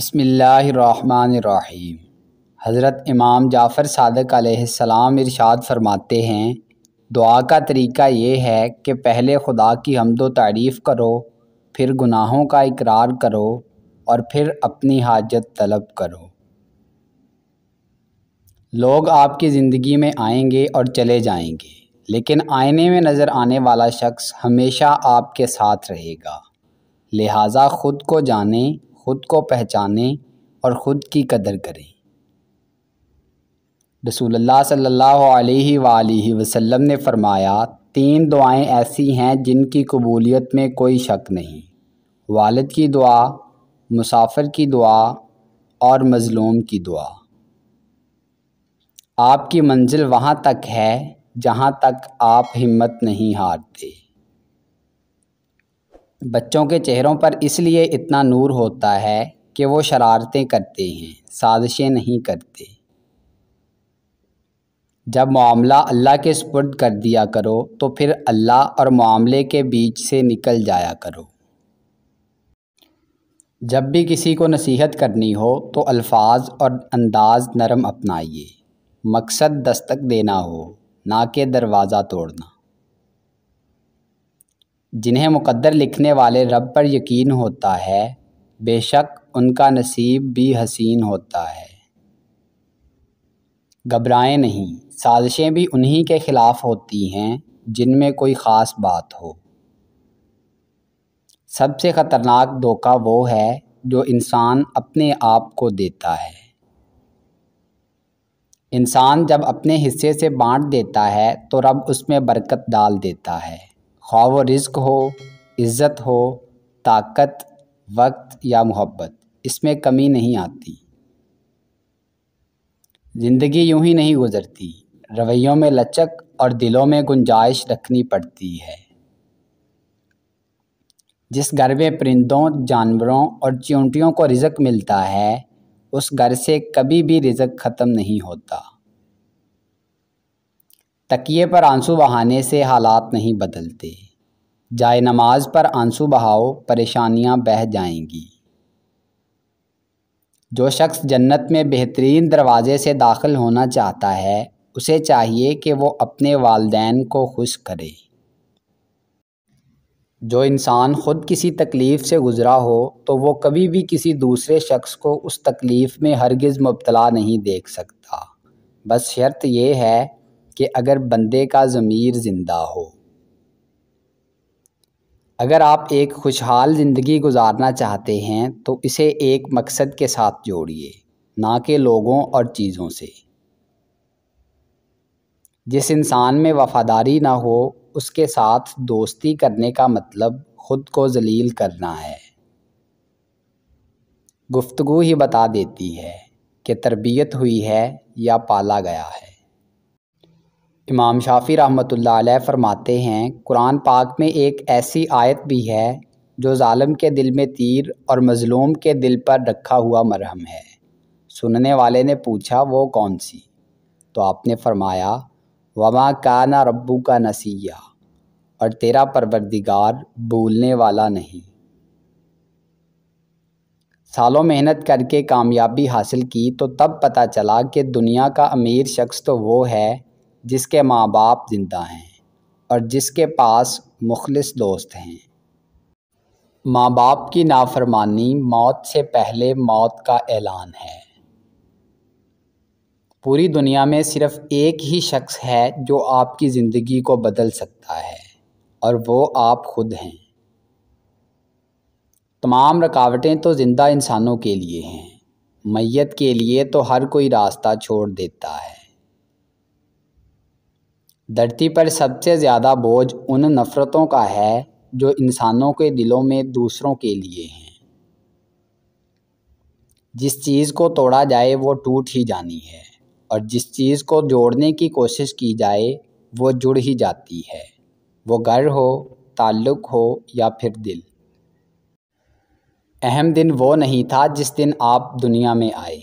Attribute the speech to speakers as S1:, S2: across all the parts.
S1: बसमीम हज़रत इमाम जाफ़र सदक आसमाम इरशाद फरमाते हैं दुआ का तरीका ये है कि पहले खुदा की हमदो तारीफ़ करो फिर गुनाहों का इकरार करो और फिर अपनी हाजत तलब करो लोग आपकी ज़िंदगी में आएंगे और चले जाएंगे लेकिन आईने में नज़र आने वाला शख्स हमेशा आपके साथ रहेगा लिहाजा ख़ुद को जानें ख़ुद को पहचानें और ख़ुद की कदर करें रसूलुल्लाह सल्लल्लाहु अलैहि सल्ला वसल्लम ने फ़रमाया तीन दुआएं ऐसी हैं जिनकी कबूलियत में कोई शक नहीं वालद की दुआ मुसाफिर की दुआ और मज़लूम की दुआ आपकी मंजिल वहाँ तक है जहाँ तक आप हिम्मत नहीं हारते बच्चों के चेहरों पर इसलिए इतना नूर होता है कि वो शरारतें करते हैं साजिशें नहीं करते जब मामला अल्लाह के सुपुर्द कर दिया करो तो फिर अल्लाह और मामले के बीच से निकल जाया करो जब भी किसी को नसीहत करनी हो तो अल्फाज और अंदाज नरम अपनाइए मकसद दस्तक देना हो ना कि दरवाज़ा तोड़ना जिन्हें मुकद्दर लिखने वाले रब पर यकीन होता है बेशक उनका नसीब भी हसीन होता है घबराएं नहीं साजिशें भी उन्हीं के ख़िलाफ़ होती हैं जिनमें कोई ख़ास बात हो सबसे ख़तरनाक धोखा वो है जो इंसान अपने आप को देता है इंसान जब अपने हिस्से से बांट देता है तो रब उसमें बरकत डाल देता है खा व रिज्क हो इज़्ज़त हो ताकत वक्त या मोहब्बत इसमें कमी नहीं आती ज़िंदगी यूं ही नहीं गुज़रती रवैयों में लचक और दिलों में गुंजाइश रखनी पड़ती है जिस घर में परिंदों जानवरों और चींटियों को रिज़क मिलता है उस घर से कभी भी रिज़क ख़त्म नहीं होता तकिए पर आंसू बहाने से हालात नहीं बदलते जाए नमाज पर आंसू बहाओ परेशानियां बह जाएंगी जो शख्स जन्नत में बेहतरीन दरवाज़े से दाखिल होना चाहता है उसे चाहिए कि वो अपने वालदेन को खुश करे जो इंसान ख़ुद किसी तकलीफ़ से गुज़रा हो तो वो कभी भी किसी दूसरे शख्स को उस तकलीफ़ में हरगिज़ मुबतला नहीं देख सकता बस शर्त यह है कि अगर बंदे का ज़मीर ज़िंदा हो अगर आप एक खुशहाल ज़िंदगी गुजारना चाहते हैं तो इसे एक मकसद के साथ जोड़िए ना कि लोगों और चीज़ों से जिस इंसान में वफादारी ना हो उसके साथ दोस्ती करने का मतलब ख़ुद को जलील करना है गुफ्तगु ही बता देती है कि तरबियत हुई है या पाला गया है इमाम शाफ़ी रहमत ला फ़रमाते हैं कुरान पाक में एक ऐसी आयत भी है जो ालम के दिल में तीर और मज़लूम के दिल पर रखा हुआ मरहम है सुनने वाले ने पूछा वो कौन सी तो आपने फरमाया वमा का ना रब्बू का नसीया और तेरा परवरदिगार भूलने वाला नहीं सालों मेहनत करके कामयाबी हासिल की तो तब पता चला कि दुनिया का अमीर शख्स तो वो है जिसके माँ बाप जिंदा हैं और जिसके पास मुखलिस दोस्त हैं माँ बाप की नाफरमानी मौत से पहले मौत का ऐलान है पूरी दुनिया में सिर्फ एक ही शख्स है जो आपकी ज़िंदगी को बदल सकता है और वो आप खुद हैं तमाम रुकावटें तो ज़िंदा इंसानों के लिए हैं मैयत के लिए तो हर कोई रास्ता छोड़ देता है धरती पर सबसे ज़्यादा बोझ उन नफ़रतों का है जो इंसानों के दिलों में दूसरों के लिए हैं जिस चीज़ को तोड़ा जाए वो टूट ही जानी है और जिस चीज़ को जोड़ने की कोशिश की जाए वो जुड़ ही जाती है वो घर हो ताल्लुक़ हो या फिर दिल अहम दिन वो नहीं था जिस दिन आप दुनिया में आए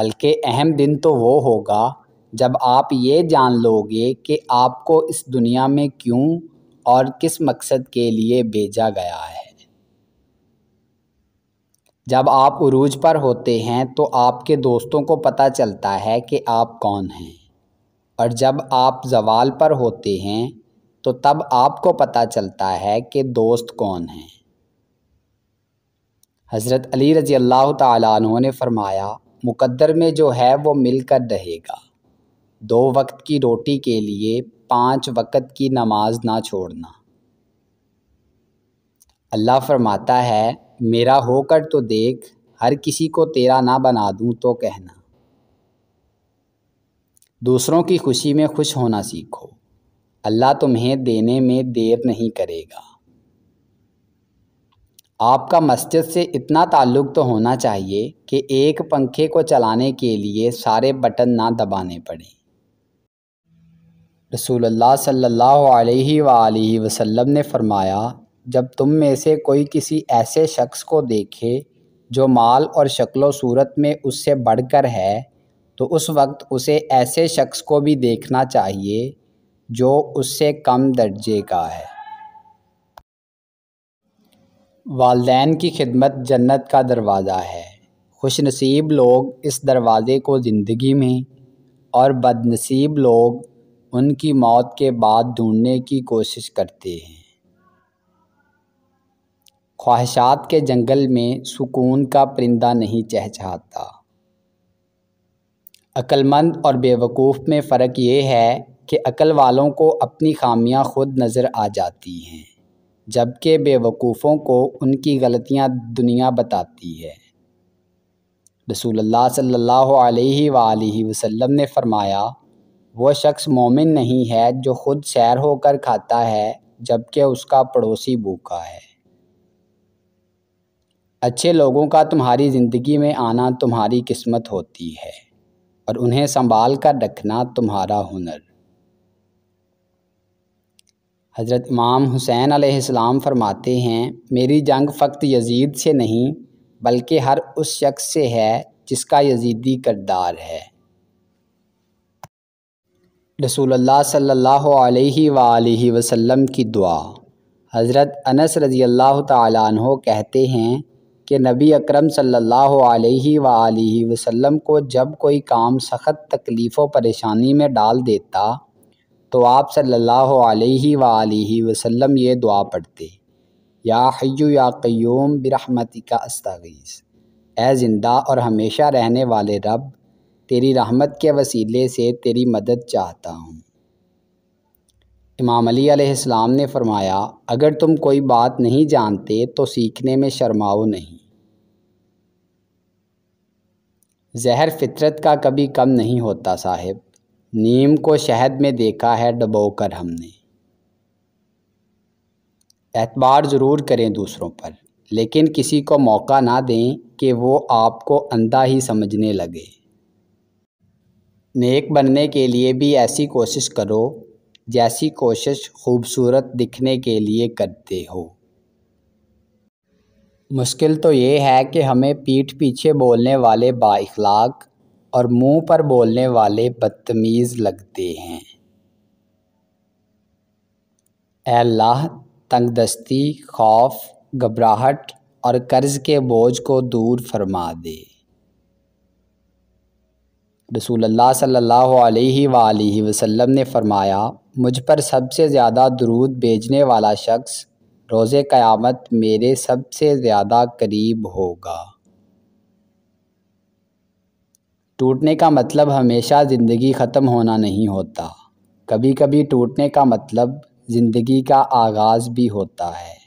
S1: बल्कि अहम दिन तो वो होगा जब आप ये जान लोगे कि आपको इस दुनिया में क्यों और किस मकसद के लिए भेजा गया है जब आप उरूज पर होते हैं तो आपके दोस्तों को पता चलता है कि आप कौन हैं और जब आप जवाल पर होते हैं तो तब आपको पता चलता है कि दोस्त कौन हैं हज़रत अली रज़ी अल्लाह तुने ने फ़रमाया मुकद्दर में जो है वो मिलकर रहेगा दो वक्त की रोटी के लिए पाँच वक्त की नमाज ना छोड़ना अल्लाह फरमाता है मेरा होकर तो देख हर किसी को तेरा ना बना दूँ तो कहना दूसरों की खुशी में खुश होना सीखो अल्लाह तुम्हें देने में देर नहीं करेगा आपका मस्जिद से इतना ताल्लुक़ तो होना चाहिए कि एक पंखे को चलाने के लिए सारे बटन ना दबाने पड़ें रसूल सल्ला वसम ने फ़रमाया जब तुम में से कोई किसी ऐसे शख्स को देखे जो माल और शक्ल सूरत में उससे बढ़कर है तो उस वक्त उसे ऐसे शख्स को भी देखना चाहिए जो उससे कम दर्जे का है वालदेन की खिदमत जन्नत का दरवाज़ा है खुश नसीब लोग इस दरवाज़े को ज़िंदगी में और बदनसीब लोग उनकी मौत के बाद ढूंढने की कोशिश करते हैं ख्वाहिशात के जंगल में सुकून का परिंदा नहीं चहचहाता अक्लमंद और बेवकूफ़ में फ़र्क ये है कि अकल वालों को अपनी खामियां खुद नज़र आ जाती हैं जबकि बेवकूफ़ों को उनकी गलतियां दुनिया बताती है रसूल सल्लल्लाहु अलैहि वसल्लम ने फ़रमाया वह शख्स मोमिन नहीं है जो खुद सैर होकर खाता है जबकि उसका पड़ोसी भूखा है अच्छे लोगों का तुम्हारी ज़िंदगी में आना तुम्हारी किस्मत होती है और उन्हें संभाल कर रखना तुम्हारा हुनर हज़रत इमाम हुसैन आलाम फरमाते हैं मेरी जंग फ़क्त यजीद से नहीं बल्कि हर उस शख्स से है जिसका यजीदी करदार है रसूल सल्लल्लाहु अलैहि सल्ला वसल्लम की दुआ हज़रत अनस रज़ी अल्लाह तहो कहते हैं कि नबी अक्रम सल्लल्लाहु अलैहि वसल्लम को जब कोई काम सख्त तकलीफ़ परेशानी में डाल देता तो आप सल्ला अलैहि वसल्लम ये दुआ पढ़ते या हय्यु या क्यूम बिरहमती का अस्तगीज़ ए ज़िंदा और हमेशा रहने वाले रब तेरी रहमत के वसीले से तेरी मदद चाहता हूँ इमाम अली अलैहिस्सलाम ने फरमाया अगर तुम कोई बात नहीं जानते तो सीखने में शर्माओ नहीं जहर फितरत का कभी कम नहीं होता साहब नीम को शहद में देखा है डबोकर हमने एतबार ज़रूर करें दूसरों पर लेकिन किसी को मौका ना दें कि वो आपको अंधा ही समझने लगे नेक बनने के लिए भी ऐसी कोशिश करो जैसी कोशिश खूबसूरत दिखने के लिए करते हो मुश्किल तो ये है कि हमें पीठ पीछे बोलने वाले बाखलाक और मुंह पर बोलने वाले बदतमीज़ लगते हैं अल्लाह तंगदस्ती खौफ घबराहट और कर्ज़ के बोझ को दूर फरमा दे रसूल अल्लाह सल्लल्लाहु अलैहि सल्ला वसल्लम ने फ़रमाया मुझ पर सबसे ज़्यादा दरूद भेजने वाला शख्स रोज़ क़यामत मेरे सबसे ज़्यादा करीब होगा टूटने का मतलब हमेशा ज़िंदगी ख़त्म होना नहीं होता कभी कभी टूटने का मतलब ज़िंदगी का आगाज़ भी होता है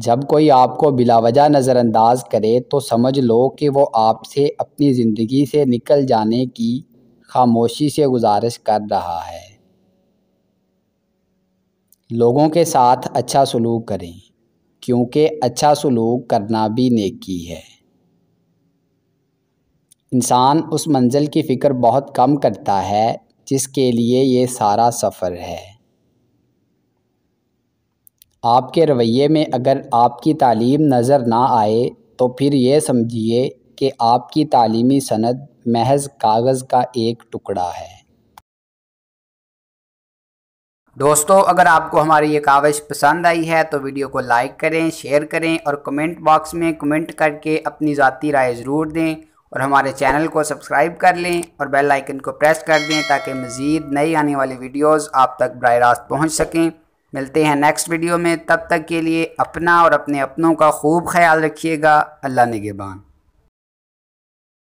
S1: जब कोई आपको बिलावजह नज़रअंदाज करे तो समझ लो कि वो आपसे अपनी ज़िंदगी से निकल जाने की खामोशी से गुजारिश कर रहा है लोगों के साथ अच्छा सलूक करें क्योंकि अच्छा सलूक करना भी नेकी है इंसान उस मंजिल की फ़िक्र बहुत कम करता है जिसके लिए ये सारा सफ़र है आपके रवैये में अगर आपकी तालीम नज़र ना आए तो फिर ये समझिए कि आपकी तालीमी सनद महज कागज़ का एक टुकड़ा है दोस्तों अगर आपको हमारी ये कागज़ पसंद आई है तो वीडियो को लाइक करें शेयर करें और कमेंट बॉक्स में कमेंट करके अपनी ज़ाती राय ज़रूर दें और हमारे चैनल को सब्सक्राइब कर लें और बेल आइकन को प्रेस कर दें ताकि मज़ीद नई आने वाली वीडियोस आप तक बर रास्त पहुंच सकें मिलते हैं नेक्स्ट वीडियो में तब तक के लिए अपना और अपने अपनों का खूब ख्याल रखिएगा अल्लाह निगेबान